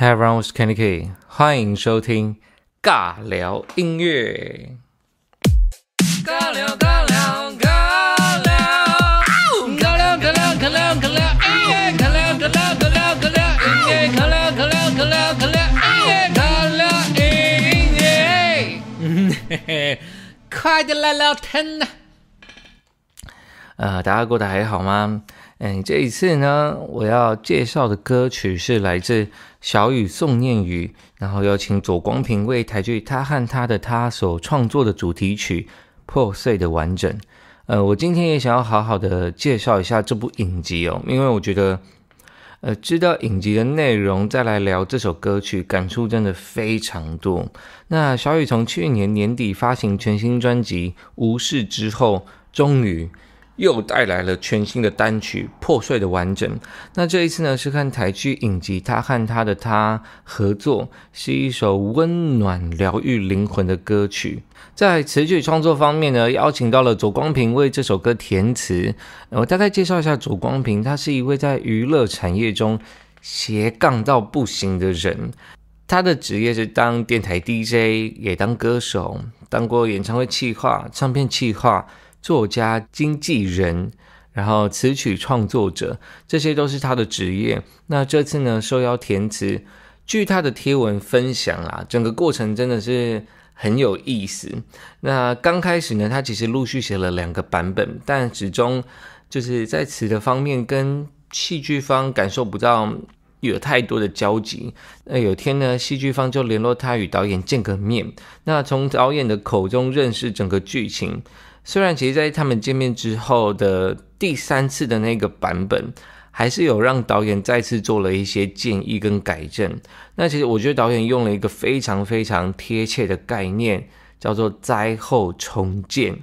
Hi everyone, 我是 Kenny K，欢迎收听尬聊音乐。尬聊尬聊尬聊，尬聊尬聊尬聊尬聊，哎，尬聊尬聊尬聊尬聊，哎，尬聊尬聊尬聊尬聊，哎，尬聊音乐。快点来聊天呐！呃，大家过得还好吗？哎，这一次呢，我要介绍的歌曲是来自小雨宋念宇，然后邀请左光平为台剧《他和他的他》所创作的主题曲《破碎的完整》。呃，我今天也想要好好的介绍一下这部影集哦，因为我觉得，呃，知道影集的内容再来聊这首歌曲，感触真的非常多。那小雨从去年年底发行全新专辑《无视》之后，终于。又带来了全新的单曲《破碎的完整》。那这一次呢，是看台剧影集《他和他的他》合作，是一首温暖疗愈灵魂的歌曲。在词句创作方面呢，邀请到了左光平为这首歌填词。我大概介绍一下左光平，他是一位在娱乐产业中斜杠到不行的人。他的职业是当电台 DJ，也当歌手，当过演唱会企划、唱片企划。作家、经纪人，然后词曲创作者，这些都是他的职业。那这次呢，受邀填词，据他的贴文分享啊，整个过程真的是很有意思。那刚开始呢，他其实陆续写了两个版本，但始终就是在词的方面跟戏剧方感受不到有太多的交集。那有天呢，戏剧方就联络他与导演见个面，那从导演的口中认识整个剧情。虽然其实，在他们见面之后的第三次的那个版本，还是有让导演再次做了一些建议跟改正。那其实我觉得导演用了一个非常非常贴切的概念，叫做“灾后重建”。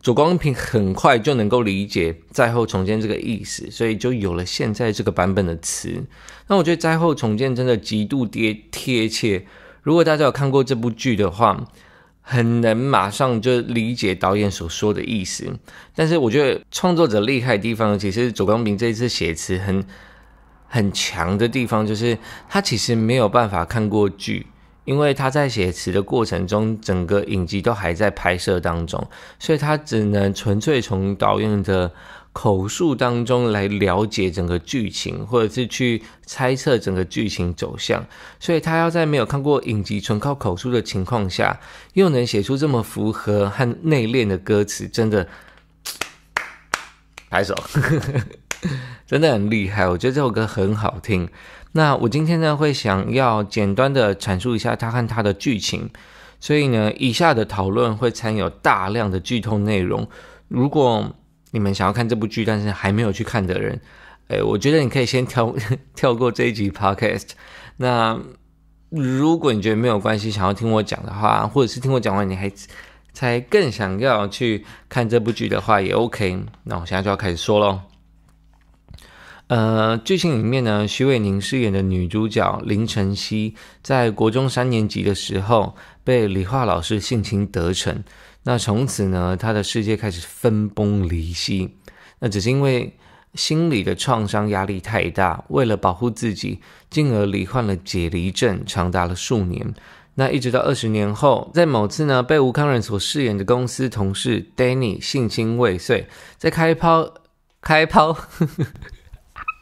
左光平很快就能够理解“灾后重建”这个意思，所以就有了现在这个版本的词。那我觉得“灾后重建”真的极度贴贴切。如果大家有看过这部剧的话，很能马上就理解导演所说的意思，但是我觉得创作者厉害的地方，其实左光平这一次写词很很强的地方，就是他其实没有办法看过剧，因为他在写词的过程中，整个影集都还在拍摄当中，所以他只能纯粹从导演的。口述当中来了解整个剧情，或者是去猜测整个剧情走向，所以他要在没有看过影集、纯靠口述的情况下，又能写出这么符合和内敛的歌词，真的，拍手，真的很厉害。我觉得这首歌很好听。那我今天呢，会想要简单的阐述一下他和他的剧情，所以呢，以下的讨论会参有大量的剧透内容，如果。你们想要看这部剧，但是还没有去看的人，哎，我觉得你可以先跳 跳过这一集 podcast。那如果你觉得没有关系，想要听我讲的话，或者是听我讲完你还才更想要去看这部剧的话，也 OK。那我现在就要开始说喽。呃，剧情里面呢，徐伟宁饰演的女主角林晨曦，在国中三年级的时候，被理化老师性侵得逞。那从此呢，他的世界开始分崩离析。那只是因为心理的创伤压力太大，为了保护自己，进而罹患了解离症，长达了数年。那一直到二十年后，在某次呢，被吴康仁所饰演的公司同事 Danny 性侵未遂，在开抛开抛，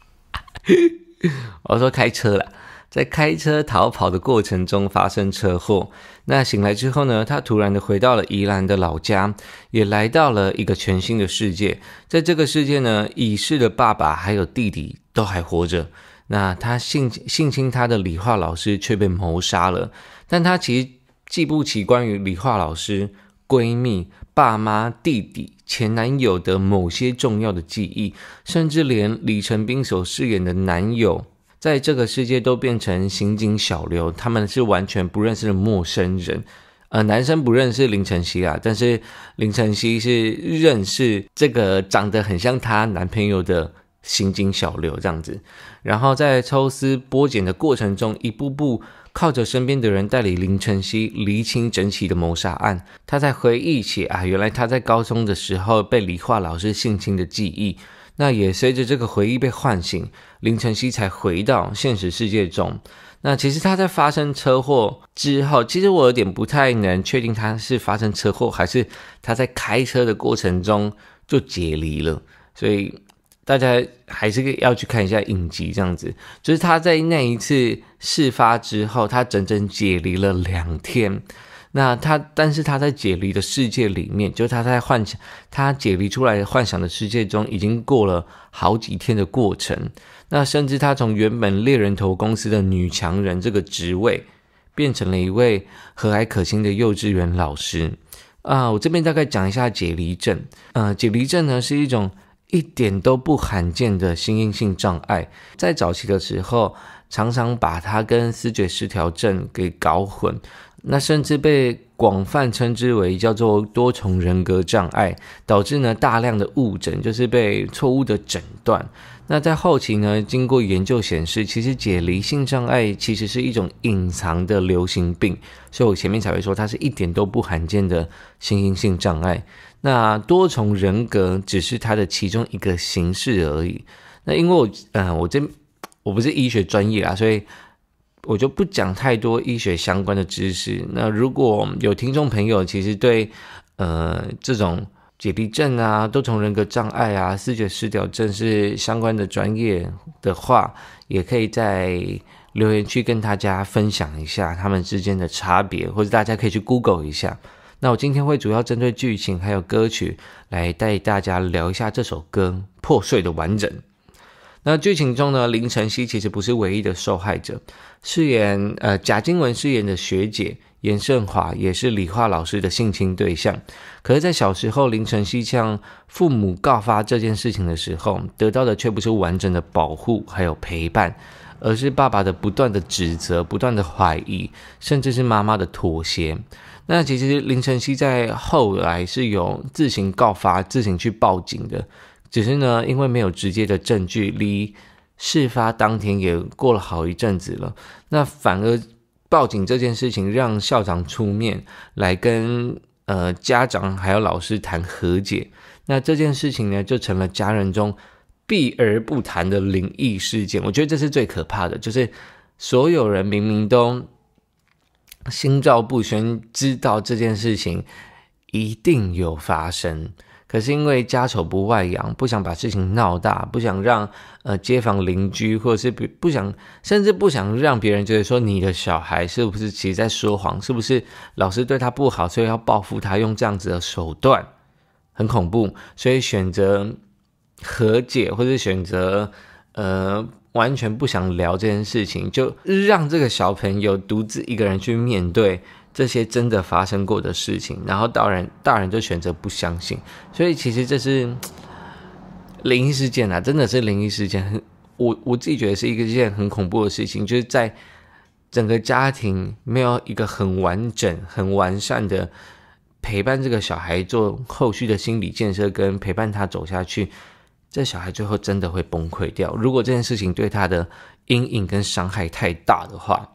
我说开车了。在开车逃跑的过程中发生车祸，那醒来之后呢？他突然的回到了宜兰的老家，也来到了一个全新的世界。在这个世界呢，已逝的爸爸还有弟弟都还活着。那他性性侵他的理化老师却被谋杀了，但他其实记不起关于理化老师闺蜜、爸妈、弟弟、前男友的某些重要的记忆，甚至连李成斌所饰演的男友。在这个世界都变成刑警小刘，他们是完全不认识的陌生人。呃，男生不认识林晨曦啊，但是林晨曦是认识这个长得很像她男朋友的刑警小刘这样子。然后在抽丝剥茧的过程中，一步步靠着身边的人代理林晨曦厘清整起的谋杀案。他在回忆起啊，原来他在高中的时候被理化老师性侵的记忆，那也随着这个回忆被唤醒。凌晨曦才回到现实世界中。那其实他在发生车祸之后，其实我有点不太能确定他是发生车祸，还是他在开车的过程中就解离了。所以大家还是要去看一下影集，这样子就是他在那一次事发之后，他整整解离了两天。那他，但是他在解离的世界里面，就是他在幻想，他解离出来幻想的世界中，已经过了好几天的过程。那甚至他从原本猎人头公司的女强人这个职位，变成了一位和蔼可亲的幼稚园老师啊！我这边大概讲一下解离症。呃，解离症呢是一种一点都不罕见的心因性障碍，在早期的时候常常把它跟思觉失调症给搞混，那甚至被广泛称之为叫做多重人格障碍，导致呢大量的误诊，就是被错误的诊断。那在后期呢？经过研究显示，其实解离性障碍其实是一种隐藏的流行病，所以我前面才会说它是一点都不罕见的新型性障碍。那多重人格只是它的其中一个形式而已。那因为我，嗯，我这我不是医学专业啊，所以我就不讲太多医学相关的知识。那如果有听众朋友，其实对，呃，这种。解离症啊，多重人格障碍啊，视觉失调症是相关的专业的话，也可以在留言区跟大家分享一下他们之间的差别，或者大家可以去 Google 一下。那我今天会主要针对剧情还有歌曲来带大家聊一下这首歌《破碎的完整》。那剧情中呢，林晨曦其实不是唯一的受害者，饰演呃贾静雯饰演的学姐。严胜华也是理化老师的性侵对象，可是，在小时候林晨曦向父母告发这件事情的时候，得到的却不是完整的保护还有陪伴，而是爸爸的不断的指责、不断的怀疑，甚至是妈妈的妥协。那其实林晨曦在后来是有自行告发、自行去报警的，只是呢，因为没有直接的证据，离事发当天也过了好一阵子了，那反而。报警这件事情，让校长出面来跟呃家长还有老师谈和解，那这件事情呢，就成了家人中避而不谈的灵异事件。我觉得这是最可怕的，就是所有人明明都心照不宣，知道这件事情一定有发生。可是因为家丑不外扬，不想把事情闹大，不想让呃街坊邻居或者是不想，甚至不想让别人觉得说你的小孩是不是其实在说谎，是不是老师对他不好，所以要报复他用这样子的手段，很恐怖，所以选择和解或者选择呃完全不想聊这件事情，就让这个小朋友独自一个人去面对。这些真的发生过的事情，然后大人大人就选择不相信，所以其实这是灵异事件啊，真的是灵异事件。很我我自己觉得是一个件很恐怖的事情，就是在整个家庭没有一个很完整、很完善的陪伴这个小孩做后续的心理建设，跟陪伴他走下去，这小孩最后真的会崩溃掉。如果这件事情对他的阴影跟伤害太大的话。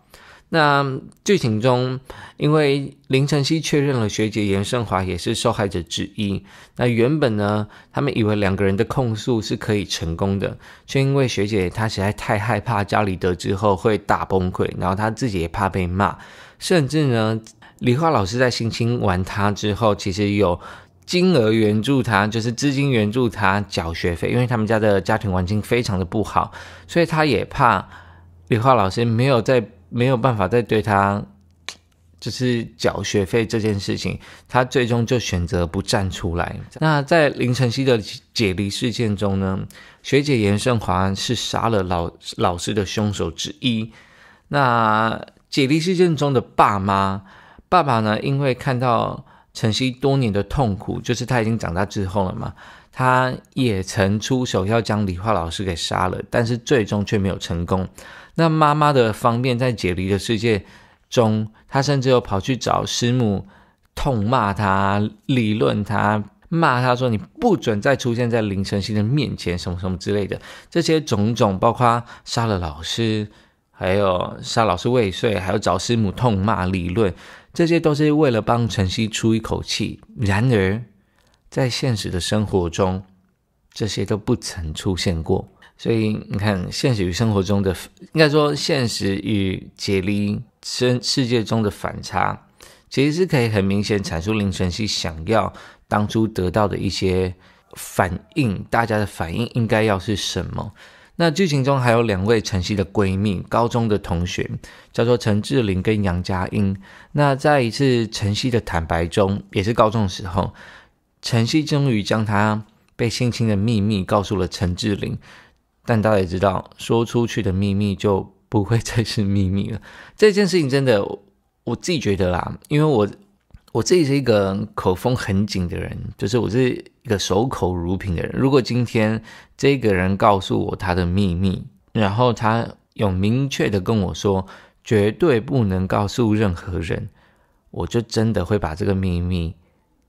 那剧情中，因为林晨曦确认了学姐严胜华也是受害者之一，那原本呢，他们以为两个人的控诉是可以成功的，却因为学姐她实在太害怕家里得知后会大崩溃，然后她自己也怕被骂，甚至呢，李化老师在性侵完她之后，其实有金额援助她，就是资金援助她缴学费，因为他们家的家庭环境非常的不好，所以她也怕李花老师没有在。没有办法再对他，就是缴学费这件事情，他最终就选择不站出来。那在林晨曦的解离事件中呢，学姐严胜华是杀了老老师的凶手之一。那解离事件中的爸妈，爸爸呢，因为看到晨曦多年的痛苦，就是他已经长大之后了嘛，他也曾出手要将理化老师给杀了，但是最终却没有成功。那妈妈的方便在解离的世界中，她甚至有跑去找师母，痛骂她、理论她、骂她说你不准再出现在林晨曦的面前，什么什么之类的。这些种种，包括杀了老师，还有杀老师未遂，还有找师母痛骂、理论，这些都是为了帮晨曦出一口气。然而，在现实的生活中，这些都不曾出现过。所以你看，现实与生活中的，应该说现实与解离生世界中的反差，其实是可以很明显阐述林晨曦想要当初得到的一些反应，大家的反应应该要是什么。那剧情中还有两位晨曦的闺蜜，高中的同学，叫做陈志玲跟杨佳音。那在一次晨曦的坦白中，也是高中时候，晨曦终于将她被性侵的秘密告诉了陈志玲。但大家也知道，说出去的秘密就不会再是秘密了。这件事情真的，我自己觉得啦，因为我我自己是一个口风很紧的人，就是我是一个守口如瓶的人。如果今天这个人告诉我他的秘密，然后他有明确的跟我说绝对不能告诉任何人，我就真的会把这个秘密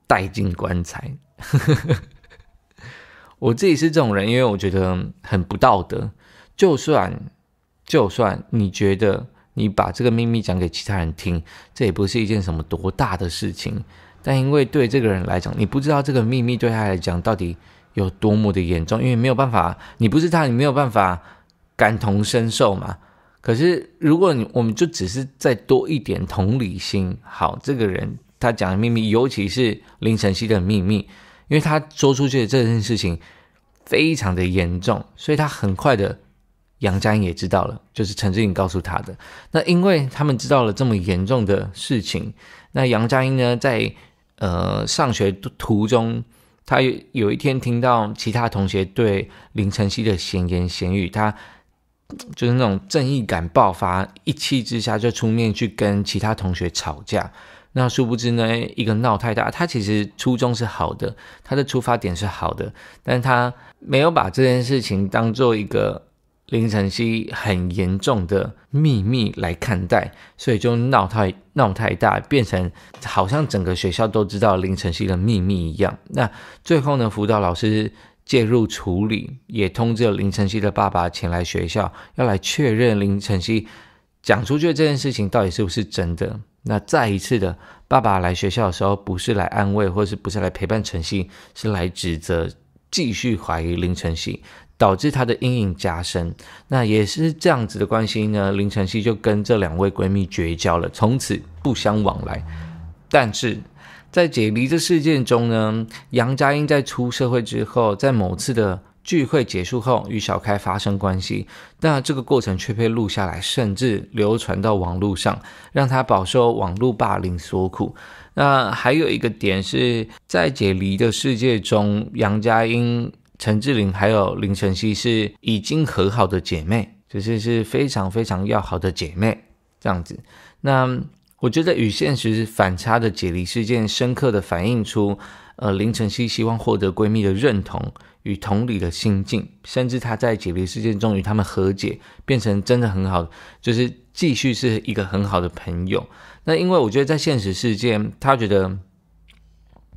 带进棺材。我自己是这种人，因为我觉得很不道德。就算就算你觉得你把这个秘密讲给其他人听，这也不是一件什么多大的事情。但因为对这个人来讲，你不知道这个秘密对他来讲到底有多么的严重，因为没有办法，你不是他，你没有办法感同身受嘛。可是如果你我们就只是再多一点同理心，好，这个人他讲的秘密，尤其是林晨曦的秘密。因为他说出去的这件事情非常的严重，所以他很快的杨家音也知道了，就是陈志颖告诉他的。那因为他们知道了这么严重的事情，那杨家音呢，在呃上学途中，他有有一天听到其他同学对林晨曦的闲言闲语，他就是那种正义感爆发，一气之下就出面去跟其他同学吵架。那殊不知呢，一个闹太大，他其实初衷是好的，他的出发点是好的，但他没有把这件事情当做一个林晨曦很严重的秘密来看待，所以就闹太闹太大，变成好像整个学校都知道林晨曦的秘密一样。那最后呢，辅导老师介入处理，也通知了林晨曦的爸爸前来学校，要来确认林晨曦讲出去的这件事情到底是不是真的。那再一次的，爸爸来学校的时候，不是来安慰，或者是不是来陪伴陈曦，是来指责，继续怀疑林晨曦，导致他的阴影加深。那也是这样子的关系呢，林晨曦就跟这两位闺蜜绝交了，从此不相往来。但是在解离这事件中呢，杨佳音在出社会之后，在某次的。聚会结束后，与小开发生关系，那这个过程却被录下来，甚至流传到网络上，让他饱受网络霸凌所苦。那还有一个点是在解离的世界中，杨佳音、陈志玲还有林晨曦是已经和好的姐妹，就是是非常非常要好的姐妹这样子。那我觉得与现实反差的解离事件，深刻的反映出，呃，林晨曦希望获得闺蜜的认同。与同理的心境，甚至他在解离事件中与他们和解，变成真的很好，就是继续是一个很好的朋友。那因为我觉得在现实世界，她觉得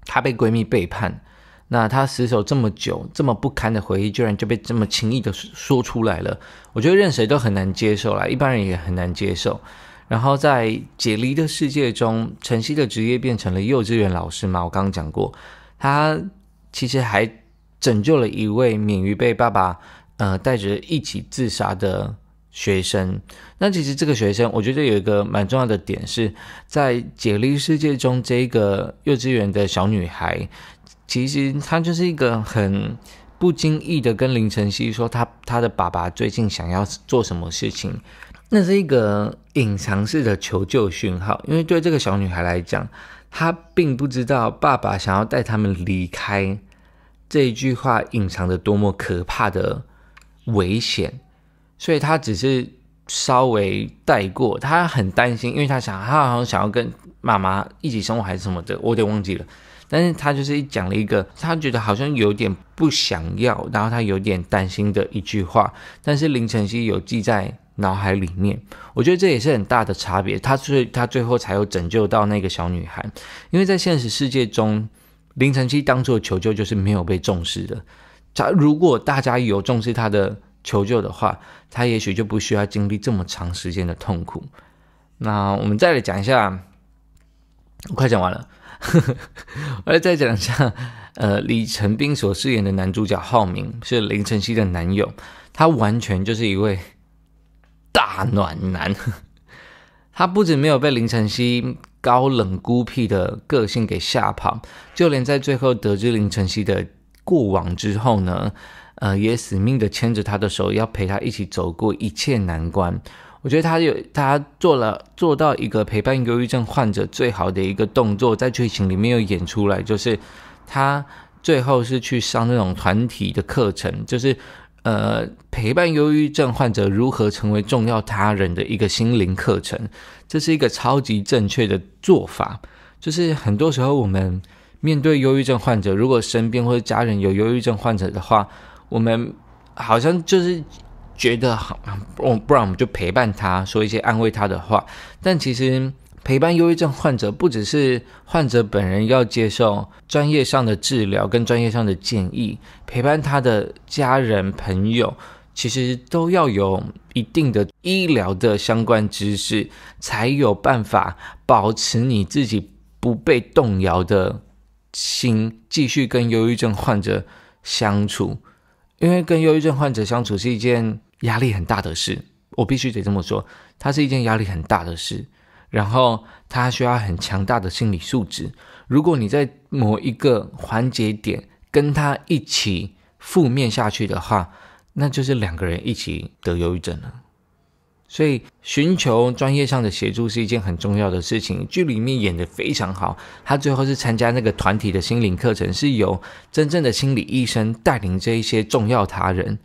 她被闺蜜背叛，那她死守这么久这么不堪的回忆，居然就被这么轻易的说出来了，我觉得任谁都很难接受啦，一般人也很难接受。然后在解离的世界中，晨曦的职业变成了幼稚园老师嘛，我刚刚讲过，她其实还。拯救了一位免于被爸爸呃带着一起自杀的学生。那其实这个学生，我觉得有一个蛮重要的点是在解离世界中，这个幼稚园的小女孩，其实她就是一个很不经意的跟林晨曦说她她的爸爸最近想要做什么事情，那是一个隐藏式的求救讯号。因为对这个小女孩来讲，她并不知道爸爸想要带他们离开。这一句话隐藏着多么可怕的危险，所以他只是稍微带过。他很担心，因为他想，他好像想要跟妈妈一起生活还是什么的，我有点忘记了。但是他就是讲了一个，他觉得好像有点不想要，然后他有点担心的一句话。但是林晨曦有记在脑海里面，我觉得这也是很大的差别。他所以他最后才有拯救到那个小女孩，因为在现实世界中。林晨曦当作求救，就是没有被重视的。他如果大家有重视他的求救的话，他也许就不需要经历这么长时间的痛苦。那我们再来讲一下，快讲完了，我来再讲一下。呃，李成斌所饰演的男主角浩明是林晨曦的男友，他完全就是一位大暖男。他不仅没有被林晨曦。高冷孤僻的个性给吓跑，就连在最后得知林晨曦的过往之后呢，呃，也死命的牵着他的手，要陪他一起走过一切难关。我觉得他有他做了做到一个陪伴忧郁症患者最好的一个动作，在剧情里面又演出来，就是他最后是去上那种团体的课程，就是。呃，陪伴忧郁症患者如何成为重要他人的一个心灵课程，这是一个超级正确的做法。就是很多时候我们面对忧郁症患者，如果身边或者家人有忧郁症患者的话，我们好像就是觉得好，不然我们就陪伴他说一些安慰他的话，但其实。陪伴忧郁症患者，不只是患者本人要接受专业上的治疗跟专业上的建议，陪伴他的家人朋友，其实都要有一定的医疗的相关知识，才有办法保持你自己不被动摇的心，继续跟忧郁症患者相处。因为跟忧郁症患者相处是一件压力很大的事，我必须得这么说，它是一件压力很大的事。然后他需要很强大的心理素质。如果你在某一个环节点跟他一起负面下去的话，那就是两个人一起得忧郁症了。所以寻求专业上的协助是一件很重要的事情。剧里面演的非常好，他最后是参加那个团体的心灵课程，是由真正的心理医生带领这一些重要他人。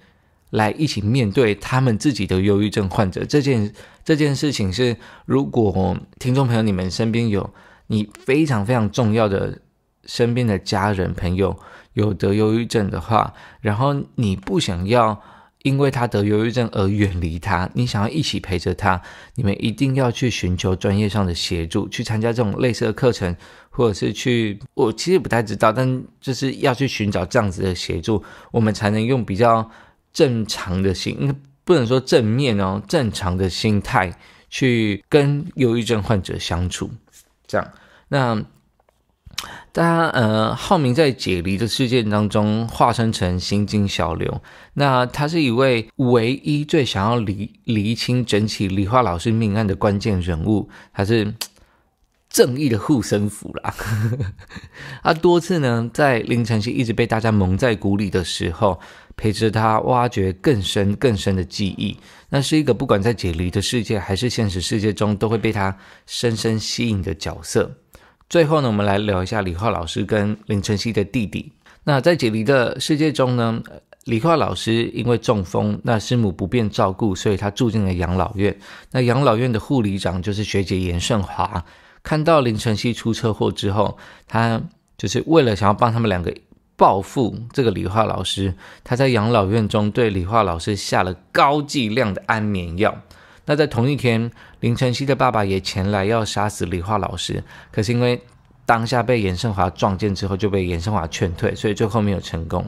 来一起面对他们自己的忧郁症患者，这件这件事情是，如果听众朋友你们身边有你非常非常重要的身边的家人朋友有得忧郁症的话，然后你不想要因为他得忧郁症而远离他，你想要一起陪着他，你们一定要去寻求专业上的协助，去参加这种类似的课程，或者是去，我其实不太知道，但就是要去寻找这样子的协助，我们才能用比较。正常的心不能说正面哦，正常的心态去跟忧郁症患者相处，这样。那大家，呃，浩明在解离的事件当中，化身成心经小刘。那他是一位唯一最想要理理清整起李化老师命案的关键人物，他是正义的护身符啦。他多次呢在凌晨时一直被大家蒙在鼓里的时候。陪着他挖掘更深更深的记忆，那是一个不管在解离的世界还是现实世界中都会被他深深吸引的角色。最后呢，我们来聊一下李浩老师跟林晨曦的弟弟。那在解离的世界中呢，李浩老师因为中风，那师母不便照顾，所以他住进了养老院。那养老院的护理长就是学姐严胜华。看到林晨曦出车祸之后，他就是为了想要帮他们两个。报复这个理化老师，他在养老院中对理化老师下了高剂量的安眠药。那在同一天，林晨曦的爸爸也前来要杀死理化老师，可是因为当下被严胜华撞见之后就被严胜华劝退，所以最后没有成功。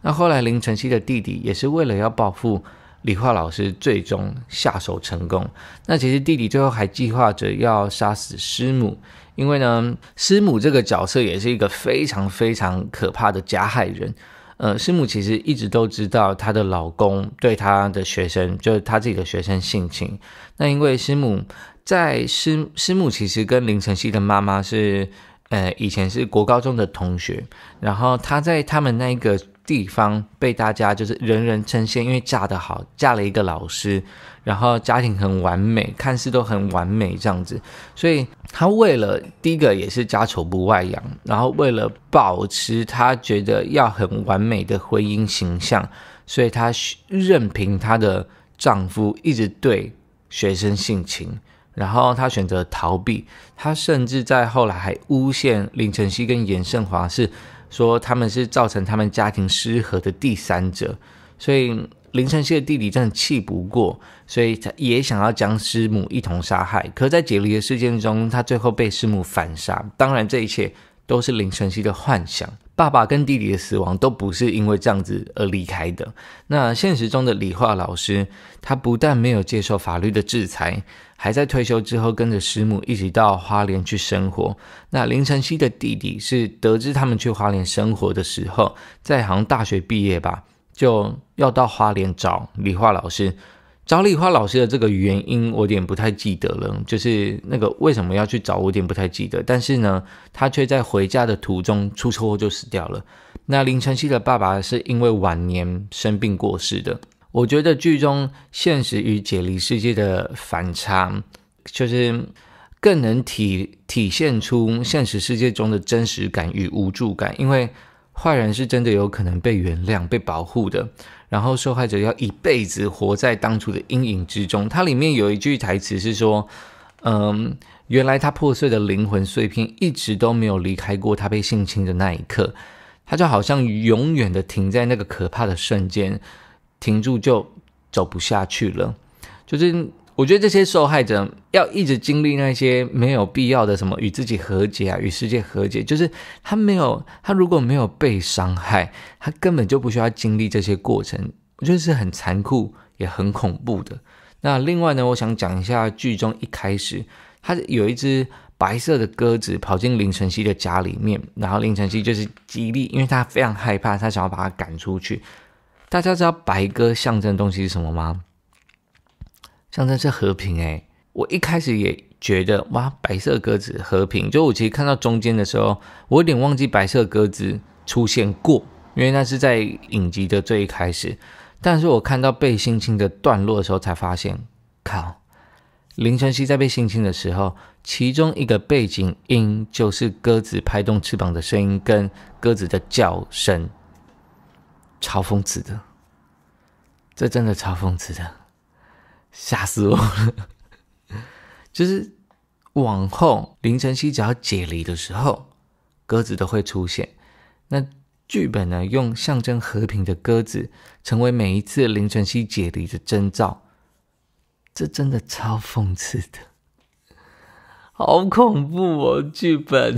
那后来林晨曦的弟弟也是为了要报复理化老师，最终下手成功。那其实弟弟最后还计划着要杀死师母。因为呢，师母这个角色也是一个非常非常可怕的加害人。呃，师母其实一直都知道她的老公对她的学生，就是她自己的学生性情。那因为师母在师师母其实跟林晨曦的妈妈是，呃，以前是国高中的同学。然后她在他们那个地方被大家就是人人称羡，因为嫁得好，嫁了一个老师。然后家庭很完美，看似都很完美这样子，所以她为了第一个也是家丑不外扬，然后为了保持她觉得要很完美的婚姻形象，所以她任凭她的丈夫一直对学生性情，然后她选择逃避，她甚至在后来还诬陷林晨曦跟严胜华是说他们是造成他们家庭失和的第三者，所以。林晨曦的弟弟真的气不过，所以他也想要将师母一同杀害。可在解离的事件中，他最后被师母反杀。当然，这一切都是林晨曦的幻想。爸爸跟弟弟的死亡都不是因为这样子而离开的。那现实中的理化老师，他不但没有接受法律的制裁，还在退休之后跟着师母一起到花莲去生活。那林晨曦的弟弟是得知他们去花莲生活的时候，在好像大学毕业吧，就。要到花莲找李桦老师，找李桦老师的这个原因我有点不太记得了，就是那个为什么要去找我点不太记得，但是呢，他却在回家的途中出车祸就死掉了。那林晨曦的爸爸是因为晚年生病过世的。我觉得剧中现实与解离世界的反差，就是更能体体现出现实世界中的真实感与无助感，因为坏人是真的有可能被原谅、被保护的。然后受害者要一辈子活在当初的阴影之中。它里面有一句台词是说：“嗯，原来他破碎的灵魂碎片一直都没有离开过。他被性侵的那一刻，他就好像永远的停在那个可怕的瞬间，停住就走不下去了。”就是。我觉得这些受害者要一直经历那些没有必要的什么与自己和解啊，与世界和解，就是他没有他如果没有被伤害，他根本就不需要经历这些过程。我觉得是很残酷也很恐怖的。那另外呢，我想讲一下剧中一开始，他有一只白色的鸽子跑进林晨曦的家里面，然后林晨曦就是极力，因为他非常害怕，他想要把它赶出去。大家知道白鸽象征的东西是什么吗？象征是和平哎，我一开始也觉得哇，白色鸽子和平。就我其实看到中间的时候，我有点忘记白色鸽子出现过，因为那是在影集的最一开始。但是我看到被星星的段落的时候，才发现靠，林晨曦在被星星的时候，其中一个背景音就是鸽子拍动翅膀的声音跟鸽子的叫声，超疯子的，这真的超疯子的。吓死我了！就是往后凌晨曦只要解离的时候，鸽子都会出现。那剧本呢，用象征和平的鸽子，成为每一次凌晨曦解离的征兆。这真的超讽刺的，好恐怖哦！剧本，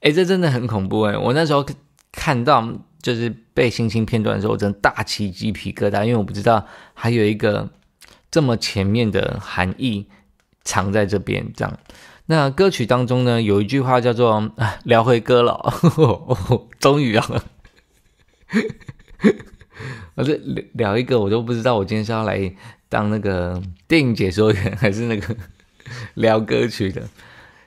哎，这真的很恐怖哎！我那时候看到。就是被星星片段的时候，我真的大起鸡皮疙瘩，因为我不知道还有一个这么前面的含义藏在这边。这样，那歌曲当中呢，有一句话叫做“聊回歌老”，终于啊，我是聊一个我都不知道，我今天是要来当那个电影解说员，还是那个 聊歌曲的？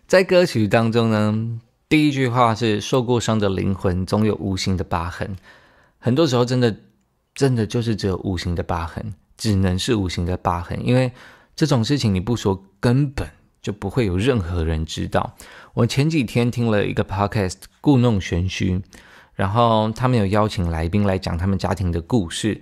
在歌曲当中呢。第一句话是：受过伤的灵魂总有无形的疤痕。很多时候，真的，真的就是只有无形的疤痕，只能是无形的疤痕。因为这种事情，你不说，根本就不会有任何人知道。我前几天听了一个 podcast，故弄玄虚，然后他们有邀请来宾来讲他们家庭的故事。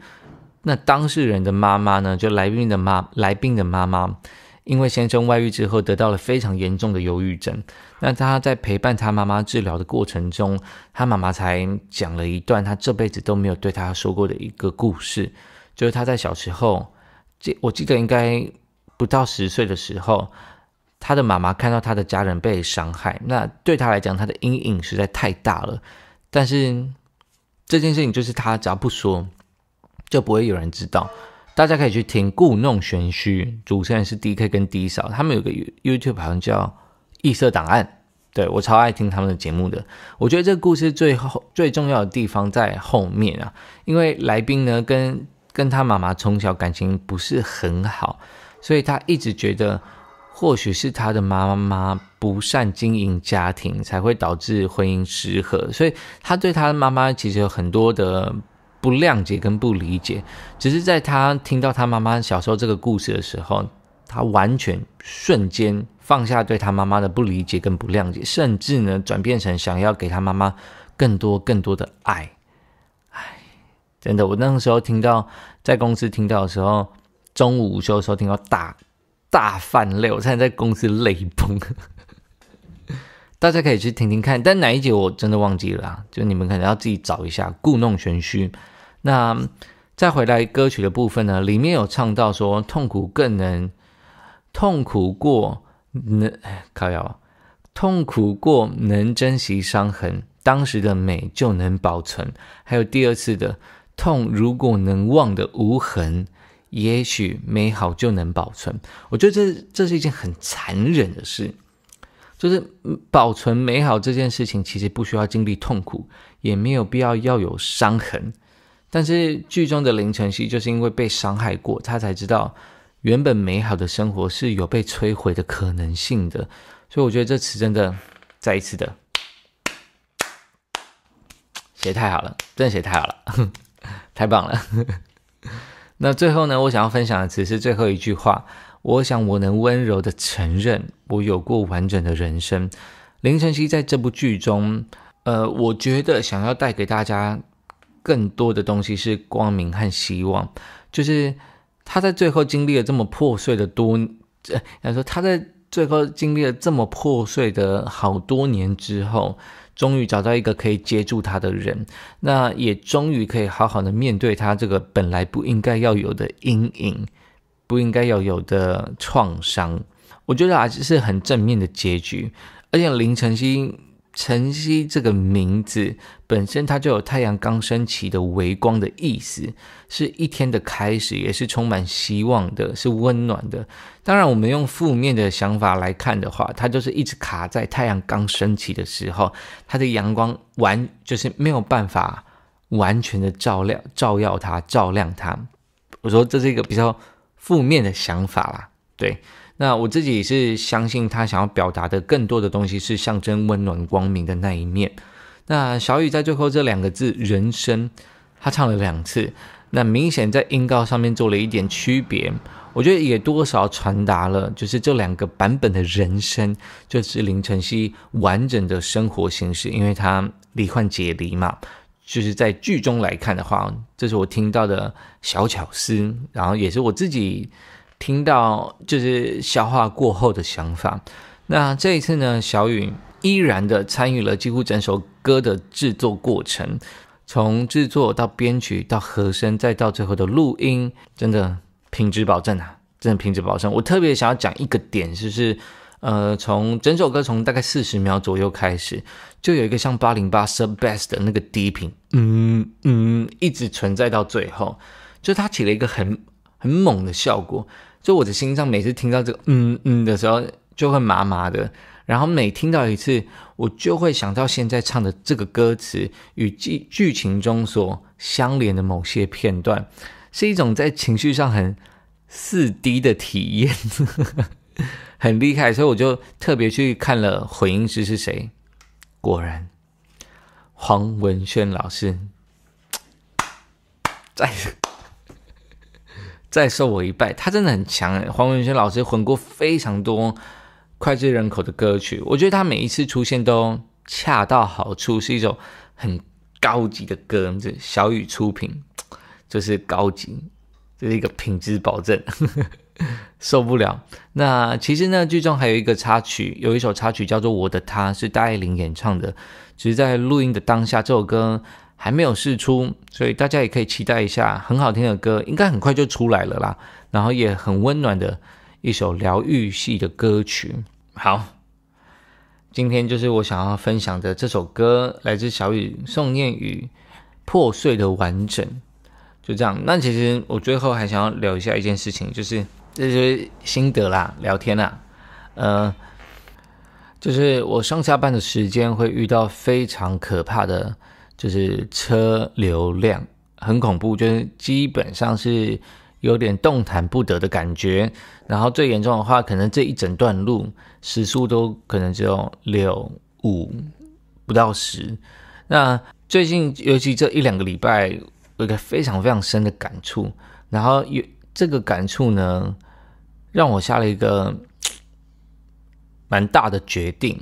那当事人的妈妈呢？就来宾的妈，来宾的妈妈。因为先生外遇之后，得到了非常严重的忧郁症。那他在陪伴他妈妈治疗的过程中，他妈妈才讲了一段他这辈子都没有对他说过的一个故事，就是他在小时候，这我记得应该不到十岁的时候，他的妈妈看到他的家人被伤害，那对他来讲，他的阴影实在太大了。但是这件事情，就是他要不说，就不会有人知道。大家可以去听《故弄玄虚》，主持人是 D K 跟 D 嫂，他们有个 YouTube 好像叫“异色档案”，对我超爱听他们的节目的。我觉得这个故事最后最重要的地方在后面啊，因为来宾呢跟跟他妈妈从小感情不是很好，所以他一直觉得或许是他的妈妈不善经营家庭，才会导致婚姻失和，所以他对他的妈妈其实有很多的。不谅解跟不理解，只是在他听到他妈妈小时候这个故事的时候，他完全瞬间放下对他妈妈的不理解跟不谅解，甚至呢转变成想要给他妈妈更多更多的爱。唉，真的，我那个时候听到在公司听到的时候，中午午休的时候听到大大泛泪，我差点在公司泪崩。大家可以去听听看，但哪一节我真的忘记了，就你们可能要自己找一下，故弄玄虚。那再回来歌曲的部分呢？里面有唱到说，痛苦更能痛苦过能，靠药痛苦过能珍惜伤痕，当时的美就能保存。还有第二次的痛，如果能忘的无痕，也许美好就能保存。我觉得这这是一件很残忍的事，就是保存美好这件事情，其实不需要经历痛苦，也没有必要要有伤痕。但是剧中的林晨曦就是因为被伤害过，他才知道原本美好的生活是有被摧毁的可能性的。所以我觉得这词真的再一次的写太好了，真的写太好了，太棒了。那最后呢，我想要分享的只是最后一句话。我想我能温柔的承认，我有过完整的人生。林晨曦在这部剧中，呃，我觉得想要带给大家。更多的东西是光明和希望，就是他在最后经历了这么破碎的多，呃，他说他在最后经历了这么破碎的好多年之后，终于找到一个可以接住他的人，那也终于可以好好的面对他这个本来不应该要有的阴影，不应该要有的创伤。我觉得啊，这是很正面的结局，而且林晨曦。晨曦这个名字本身，它就有太阳刚升起的微光的意思，是一天的开始，也是充满希望的，是温暖的。当然，我们用负面的想法来看的话，它就是一直卡在太阳刚升起的时候，它的阳光完就是没有办法完全的照亮、照耀它、照亮它。我说这是一个比较负面的想法啦，对。那我自己也是相信，他想要表达的更多的东西是象征温暖光明的那一面。那小雨在最后这两个字“人生”，他唱了两次，那明显在音高上面做了一点区别。我觉得也多少传达了，就是这两个版本的人生，就是林晨曦完整的生活形式，因为他离患解离嘛。就是在剧中来看的话，这是我听到的小巧思，然后也是我自己。听到就是消化过后的想法。那这一次呢，小雨依然的参与了几乎整首歌的制作过程，从制作到编曲到和声，再到最后的录音，真的品质保证啊！真的品质保证。我特别想要讲一个点，就是呃，从整首歌从大概四十秒左右开始，就有一个像八零八 sub bass 的那个低频，嗯嗯，一直存在到最后，就它起了一个很很猛的效果。就我的心脏，每次听到这个“嗯嗯”的时候，就会麻麻的。然后每听到一次，我就会想到现在唱的这个歌词与剧剧情中所相连的某些片段，是一种在情绪上很四 D 的体验，很厉害。所以我就特别去看了混音师是谁，果然黄文轩老师在。再受我一拜，他真的很强。黄文轩老师混过非常多脍炙人口的歌曲，我觉得他每一次出现都恰到好处，是一首很高级的歌。这小雨出品就是高级，这是一个品质保证，受不了。那其实呢，剧中还有一个插曲，有一首插曲叫做《我的他》，是戴爱玲演唱的。只是在录音的当下，这首歌。还没有试出，所以大家也可以期待一下，很好听的歌应该很快就出来了啦。然后也很温暖的一首疗愈系的歌曲。好，今天就是我想要分享的这首歌，来自小雨宋念宇，《破碎的完整》。就这样。那其实我最后还想要聊一下一件事情，就是这些心得啦，聊天啦。呃，就是我上下班的时间会遇到非常可怕的。就是车流量很恐怖，就是基本上是有点动弹不得的感觉。然后最严重的话，可能这一整段路时速都可能只有六五不到十。那最近尤其这一两个礼拜，有一个非常非常深的感触。然后有这个感触呢，让我下了一个 蛮大的决定。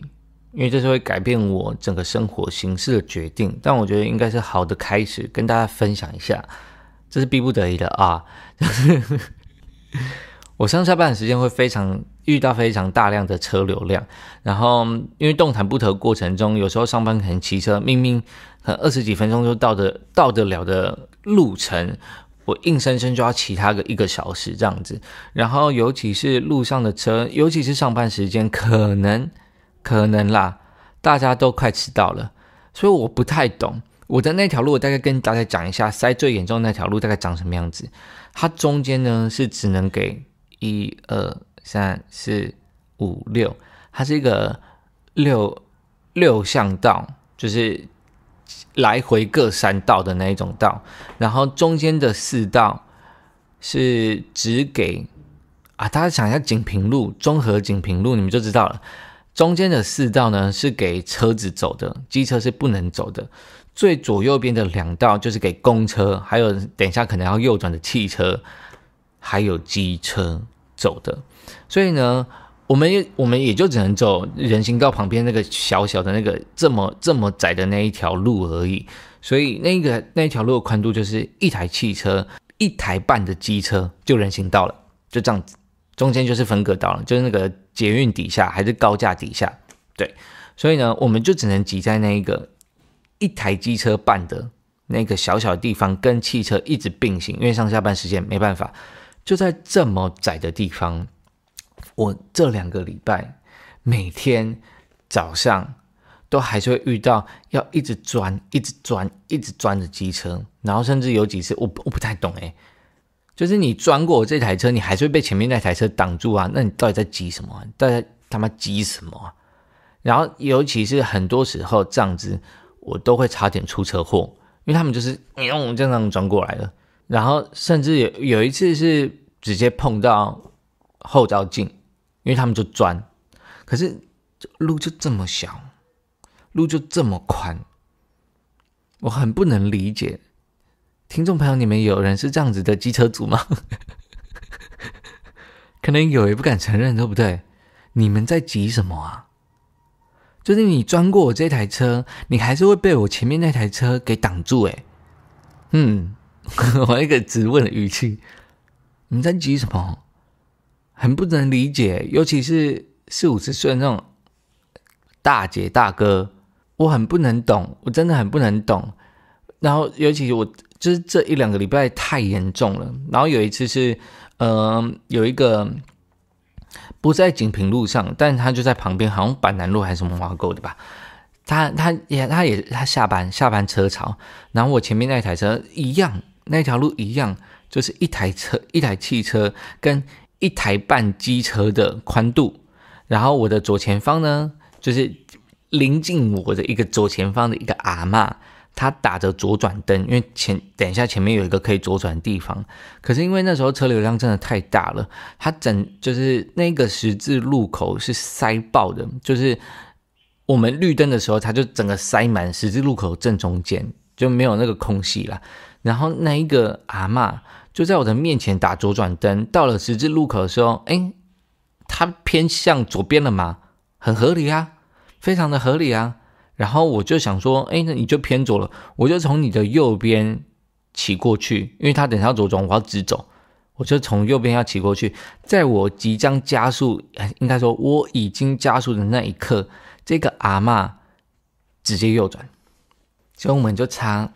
因为这是会改变我整个生活形式的决定，但我觉得应该是好的开始，跟大家分享一下，这是逼不得已的啊。我上下班的时间会非常遇到非常大量的车流量，然后因为动弹不得过程中，有时候上班可能骑车，明明二十几分钟就到的到得了的路程，我硬生生就要骑它个一个小时这样子。然后尤其是路上的车，尤其是上班时间可能。可能啦，大家都快迟到了，所以我不太懂我的那条路。我大概跟大家讲一下，塞最严重的那条路大概长什么样子。它中间呢是只能给一二三四五六，它是一个六六巷道，就是来回各三道的那一种道。然后中间的四道是只给啊，大家想一下锦屏路、综合锦屏路，你们就知道了。中间的四道呢是给车子走的，机车是不能走的。最左右边的两道就是给公车，还有等一下可能要右转的汽车，还有机车走的。所以呢，我们我们也就只能走人行道旁边那个小小的那个这么这么窄的那一条路而已。所以那个那一条路的宽度就是一台汽车、一台半的机车就人行道了，就这样子。中间就是分隔岛了，就是那个捷运底下还是高架底下，对，所以呢，我们就只能挤在那一个一台机车办的那个小小地方，跟汽车一直并行，因为上下班时间没办法，就在这么窄的地方，我这两个礼拜每天早上都还是会遇到要一直钻、一直钻、一直钻着机车，然后甚至有几次我我不太懂哎。就是你钻过我这台车，你还是会被前面那台车挡住啊？那你到底在急什么？大家他妈急什么？然后尤其是很多时候这样子，我都会差点出车祸，因为他们就是用这样转过来的。然后甚至有有一次是直接碰到后照镜，因为他们就钻，可是路就这么小，路就这么宽，我很不能理解。听众朋友，你们有人是这样子的机车族吗？可能有，也不敢承认，对不对？你们在急什么啊？就是你钻过我这台车，你还是会被我前面那台车给挡住。哎，嗯，我一个直问的语气，你在急什么？很不能理解，尤其是四五十岁那种大姐大哥，我很不能懂，我真的很不能懂。然后，尤其我。就是这一两个礼拜太严重了，然后有一次是，嗯，有一个不在锦屏路上，但他就在旁边，好像板南路还是什么花沟的吧。他他也他也他下班下班车潮，然后我前面那台车一样，那条路一样，就是一台车一台汽车跟一台半机车的宽度。然后我的左前方呢，就是临近我的一个左前方的一个阿嬷，他打着左转灯，因为前等一下前面有一个可以左转的地方。可是因为那时候车流量真的太大了，他整就是那个十字路口是塞爆的，就是我们绿灯的时候，他就整个塞满十字路口正中间，就没有那个空隙了。然后那一个阿嬷就在我的面前打左转灯，到了十字路口的时候，哎，他偏向左边了嘛，很合理啊，非常的合理啊。然后我就想说，哎，那你就偏左了，我就从你的右边骑过去，因为他等下左转，我要直走，我就从右边要骑过去。在我即将加速，应该说我已经加速的那一刻，这个阿嬷直接右转，所以我们就差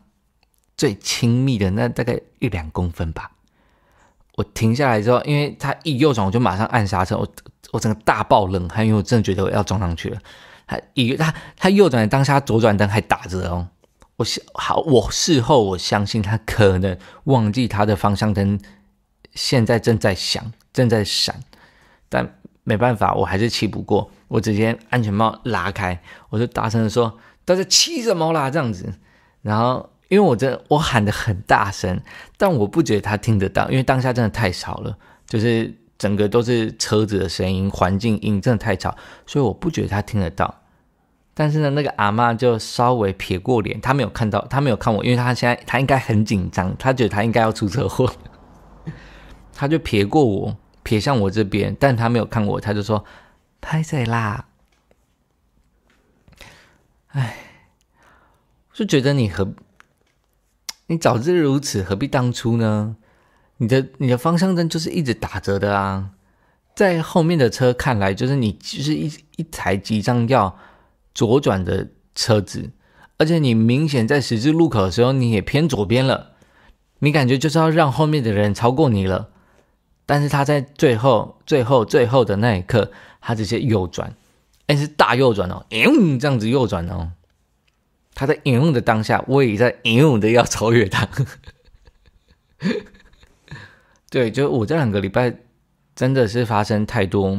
最亲密的那大概一两公分吧。我停下来之后，因为他一右转，我就马上按刹车，我我整个大爆冷汗，因为我真的觉得我要撞上去了。他以他他右转的当下，左转灯还打着哦。我好，我事后我相信他可能忘记他的方向灯，现在正在响，正在闪。但没办法，我还是气不过，我直接安全帽拉开，我就大声说：“大家气什么啦？”这样子。然后，因为我真我喊得很大声，但我不觉得他听得到，因为当下真的太吵了，就是。整个都是车子的声音，环境音真的太吵，所以我不觉得他听得到。但是呢，那个阿妈就稍微撇过脸，她没有看到，她没有看我，因为她现在她应该很紧张，她觉得她应该要出车祸，她就撇过我，撇向我这边，但她没有看我，她就说：“拍谁啦？”哎，就觉得你何，你早知如此何必当初呢？你的你的方向灯就是一直打着的啊，在后面的车看来，就是你就是一一台即将要左转的车子，而且你明显在十字路口的时候你也偏左边了，你感觉就是要让后面的人超过你了，但是他在最后最后最后的那一刻，他直接右转，哎是大右转哦，这样子右转哦，他在引用的当下，我也在引用的要超越他。对，就我这两个礼拜真的是发生太多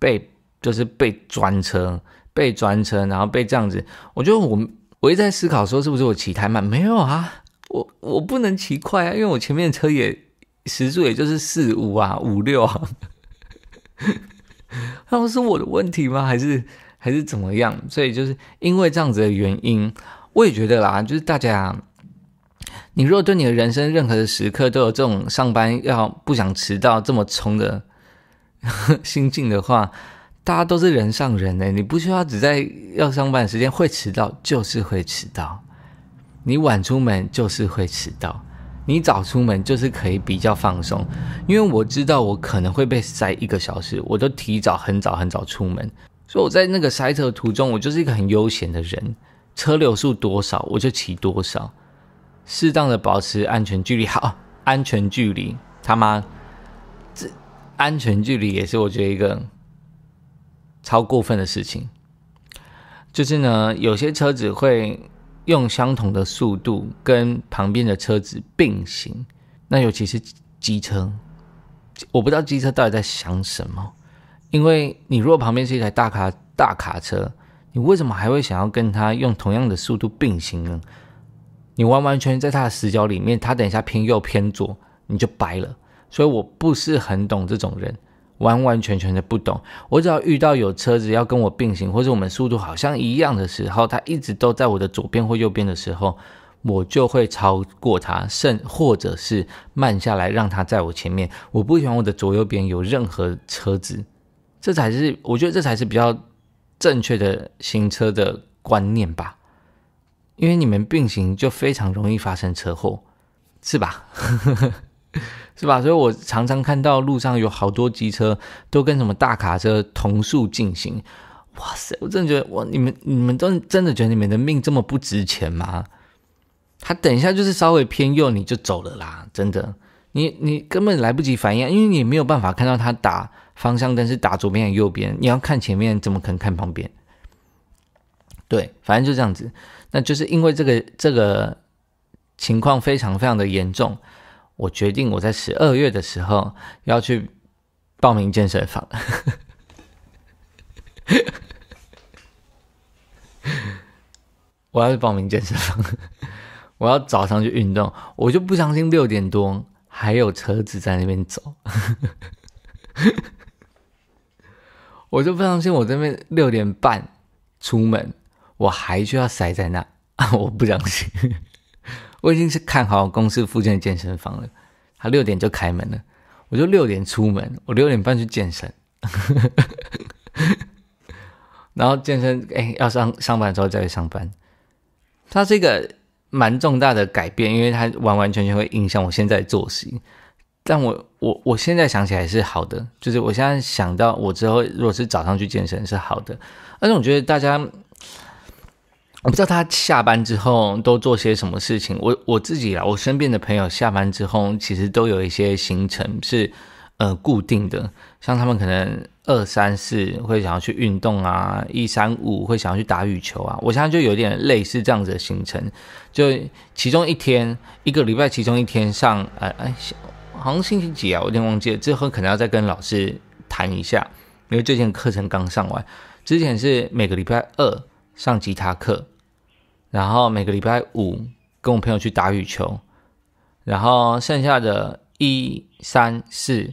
被，就是被专车，被专车，然后被这样子。我觉得我我一直在思考说，是不是我骑太慢？没有啊，我我不能骑快啊，因为我前面的车也时速也就是四五啊五六啊。那 是我的问题吗？还是还是怎么样？所以就是因为这样子的原因，我也觉得啦，就是大家。你如果对你的人生任何的时刻都有这种上班要不想迟到这么冲的 心境的话，大家都是人上人呢。你不需要只在要上班时间会迟到，就是会迟到。你晚出门就是会迟到，你早出门就是可以比较放松。因为我知道我可能会被塞一个小时，我都提早很早很早出门，所以我在那个塞车途中，我就是一个很悠闲的人。车流速多少，我就骑多少。适当的保持安全距离，好，安全距离，他妈，这安全距离也是我觉得一个超过分的事情。就是呢，有些车子会用相同的速度跟旁边的车子并行，那尤其是机车，我不知道机车到底在想什么，因为你如果旁边是一台大卡大卡车，你为什么还会想要跟它用同样的速度并行呢？你完完全在他的死角里面，他等一下偏右偏左，你就掰了。所以我不是很懂这种人，完完全全的不懂。我只要遇到有车子要跟我并行，或者我们速度好像一样的时候，他一直都在我的左边或右边的时候，我就会超过他，甚或者是慢下来让他在我前面。我不喜欢我的左右边有任何车子，这才是我觉得这才是比较正确的行车的观念吧。因为你们并行就非常容易发生车祸，是吧？是吧？所以我常常看到路上有好多机车都跟什么大卡车同速进行。哇塞，我真的觉得，哇，你们你们真真的觉得你们的命这么不值钱吗？他等一下就是稍微偏右你就走了啦，真的，你你根本来不及反应，因为你没有办法看到他打方向灯是打左边还是右边。你要看前面，怎么可能看旁边？对，反正就这样子。那就是因为这个这个情况非常非常的严重，我决定我在十二月的时候要去报名健身房。我要去报名健身房，我要早上去运动。我就不相信六点多还有车子在那边走。我就不相信我这边六点半出门。我还就要塞在那，我不相信。我已经是看好公司附近的健身房了，他六点就开门了，我就六点出门，我六点半去健身。然后健身，哎，要上上班的时候再去上班。它是一个蛮重大的改变，因为它完完全全会影响我现在作息。但我我我现在想起来是好的，就是我现在想到我之后，如果是早上去健身是好的。但是我觉得大家。我不知道他下班之后都做些什么事情。我我自己啊，我身边的朋友下班之后其实都有一些行程是，呃，固定的。像他们可能二三四会想要去运动啊，一三五会想要去打羽球啊。我现在就有点类似这样子的行程，就其中一天一个礼拜其中一天上，呃哎，好像星期几啊？我有点忘记了，之后可能要再跟老师谈一下，因为最近课程刚上完，之前是每个礼拜二。上吉他课，然后每个礼拜五跟我朋友去打羽球，然后剩下的一三四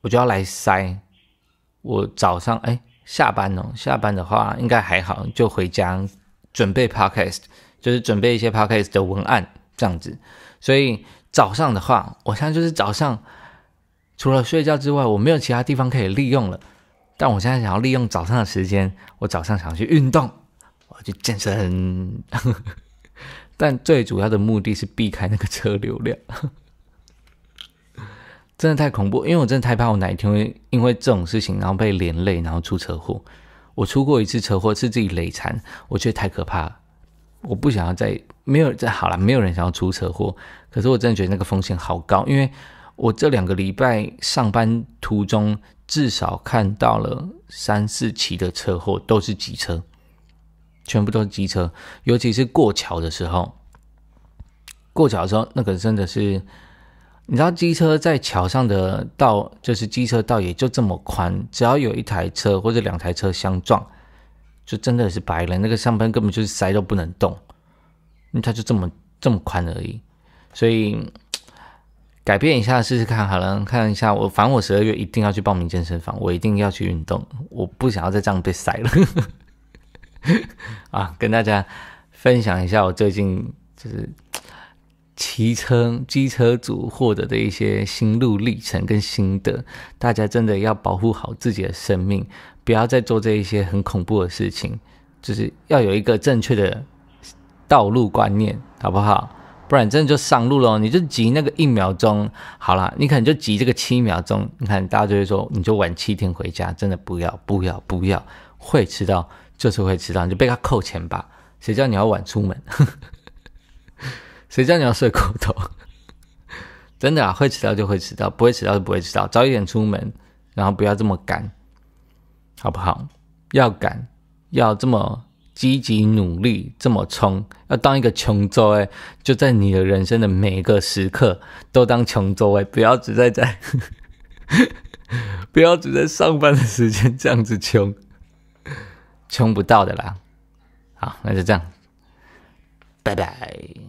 我就要来塞。我早上哎下班哦，下班的话应该还好，就回家准备 podcast，就是准备一些 podcast 的文案这样子。所以早上的话，我现在就是早上除了睡觉之外，我没有其他地方可以利用了。但我现在想要利用早上的时间，我早上想去运动。去健身，但最主要的目的是避开那个车流量，真的太恐怖！因为我真的太怕，我哪一天会因为这种事情然后被连累，然后出车祸。我出过一次车祸，是自己累残，我觉得太可怕了。我不想要再没有再好了，没有人想要出车祸，可是我真的觉得那个风险好高，因为我这两个礼拜上班途中至少看到了三四起的车祸，都是急车。全部都是机车，尤其是过桥的时候。过桥的时候，那个真的是，你知道机车在桥上的道，就是机车道也就这么宽，只要有一台车或者两台车相撞，就真的是白了。那个上边根本就是塞都不能动，它就这么这么宽而已。所以改变一下试试看，好了，看一下我，反正我十二月一定要去报名健身房，我一定要去运动，我不想要再这样被塞了。啊，跟大家分享一下我最近就是骑车机车组获得的一些心路历程跟心得。大家真的要保护好自己的生命，不要再做这一些很恐怖的事情，就是要有一个正确的道路观念，好不好？不然真的就上路了，你就急那个一秒钟，好了，你可能就急这个七秒钟。你看大家就会说，你就晚七天回家，真的不要不要不要，会迟到。就是会迟到，就被他扣钱吧。谁叫你要晚出门？谁叫你要睡过头？真的啊，会迟到就会迟到，不会迟到就不会迟到。早一点出门，然后不要这么赶，好不好？要赶，要这么积极努力，这么冲，要当一个穷周哎！就在你的人生的每一个时刻，都当穷周哎！不要只在在，不要只在上班的时间这样子穷。充不到的啦，好，那就这样，拜拜。